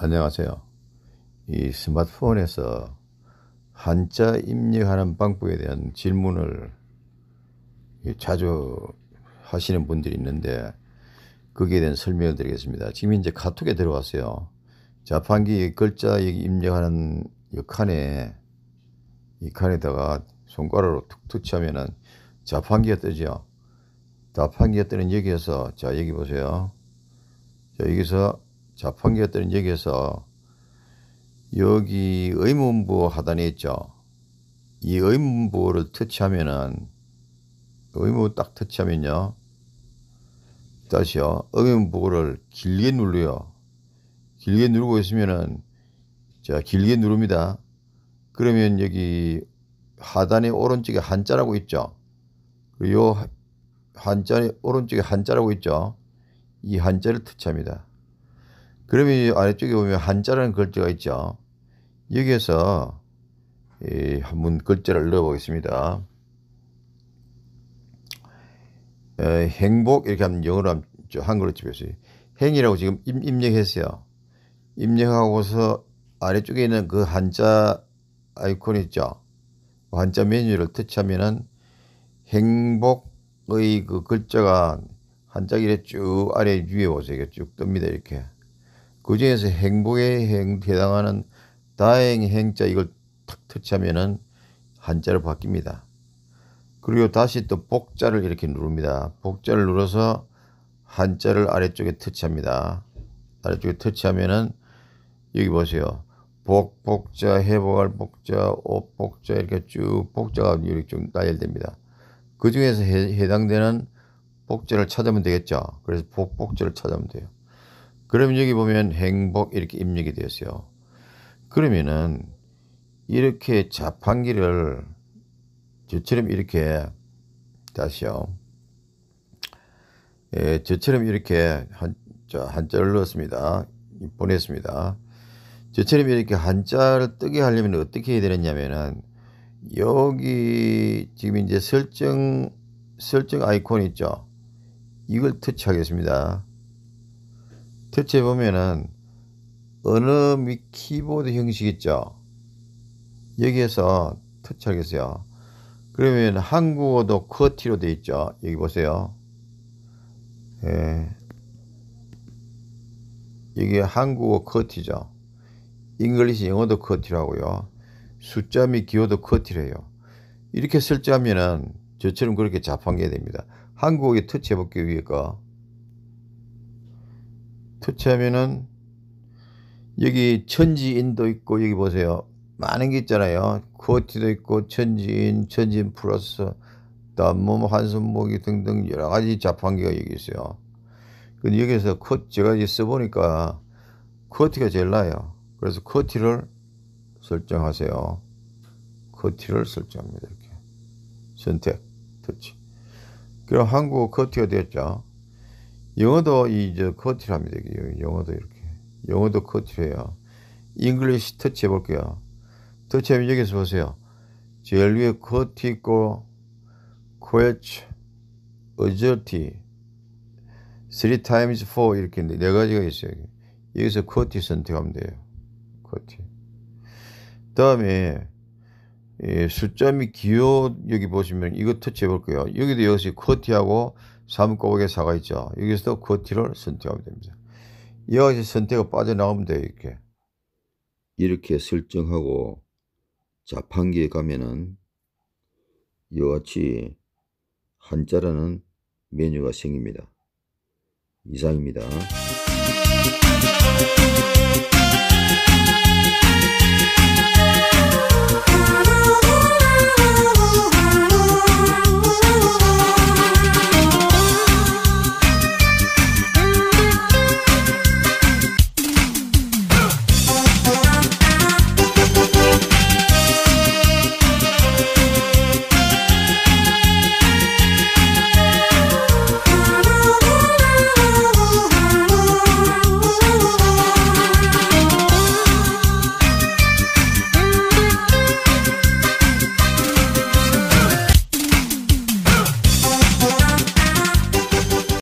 안녕하세요. 이 스마트폰에서 한자 입력하는 방법에 대한 질문을 자주 하시는 분들이 있는데 거기에 대한 설명을 드리겠습니다. 지금 이제 카톡에 들어왔어요. 자판기 글자 입력하는 이 칸에 이 칸에다가 손가락으로 툭터치면은 자판기가 뜨죠. 자판기가 뜨는 여기에서 자 여기 보세요. 자 여기서 자판기였다는 얘기에서 여기 의문부 하단에 있죠. 이 의문부를 터치하면은 의문부 딱 터치하면요. 다시요. 의문부를 길게 눌러요. 길게 누르고 있으면은 자 길게 누릅니다. 그러면 여기 하단에 오른쪽에 한자라고 있죠. 그리고 요한자 오른쪽에 한자라고 있죠. 이 한자를 터치합니다. 그러면 아래쪽에 보면 한자라는 글자가 있죠. 여기에서 한번 글자를 넣어보겠습니다. 에, 행복 이렇게 하면 영어로 하면 한글로 집에서 행이라고 지금 입, 력했어요 입력하고서 아래쪽에 있는 그 한자 아이콘 있죠. 그 한자 메뉴를 터치하면은 행복의 그 글자가 한자 길에 쭉 아래 위에 오세요. 쭉 뜹니다. 이렇게. 그 중에서 행복의 행 해당하는 다행 행자 이걸 탁 터치하면은 한자로 바뀝니다. 그리고 다시 또 복자를 이렇게 누릅니다. 복자를 눌러서 한자를 아래쪽에 터치합니다. 아래쪽에 터치하면은 여기 보세요. 복, 복자, 회복할 복자, 옵, 복자 이렇게 쭉 복자가 이렇게 쭉 나열됩니다. 그 중에서 해, 해당되는 복자를 찾으면 되겠죠. 그래서 복, 복자를 찾으면 돼요. 그러면 여기 보면 행복 이렇게 입력이 되었어요. 그러면은 이렇게 자판기를 저처럼 이렇게 다시요. 예, 저처럼 이렇게 한, 한자를 넣었습니다. 보냈습니다. 저처럼 이렇게 한자를 뜨게 하려면 어떻게 해야 되느냐면은 여기 지금 이제 설정 설정 아이콘 있죠. 이걸 터치하겠습니다. 대체 보면은 어느 및 키보드 형식 이죠 여기에서 터치하겠어요. 그러면 한국어도 커티로 되어 있죠. 여기 보세요. 예. 이게 한국어 커티죠. 잉글리시 영어도 커티라고요. 숫자 및 기호도 커티래요. 이렇게 설정하면은 저처럼 그렇게 자판게 됩니다. 한국어에 터치해 볼게요. 위에 거. 터치하면은 여기 천지인도 있고 여기 보세요. 많은 게 있잖아요. 쿼티도 있고 천지인, 천지인 플러스 단몸, 한손목이 등등 여러 가지 자판기가 여기 있어요. 근데 여기서 쿼 제가 이제 써보니까 쿼티가 제일 나요. 그래서 쿼티를 설정하세요. 쿼티를 설정합니다. 이렇게 선택 터치. 그럼 한국어 쿼티가 되었죠. 영어도 이제 커트를 합니다. 영어도 이렇게. 영어도 커트를 해요. 잉글리시 터치 해볼 거야. 터치하면 여기서 보세요. 제일 위에 커트 있고, quetch, a g i l i t three times four 이렇게 네 가지가 있어요. 여기서 커트 선택하면 돼요. 커트. 다음에, 예, 숫자 및 기호 여기 보시면 이거 터치해 볼거요 여기도 역시 커트하고 3꼬박의 사가 있죠. 여기서도 그 뒤를 선택하면 됩니다. 이와 같이 선택을 빠져나가면 돼요. 이렇게. 이렇게 설정하고 자판기에 가면은 이와 같이 한자라는 메뉴가 생깁니다. 이상입니다.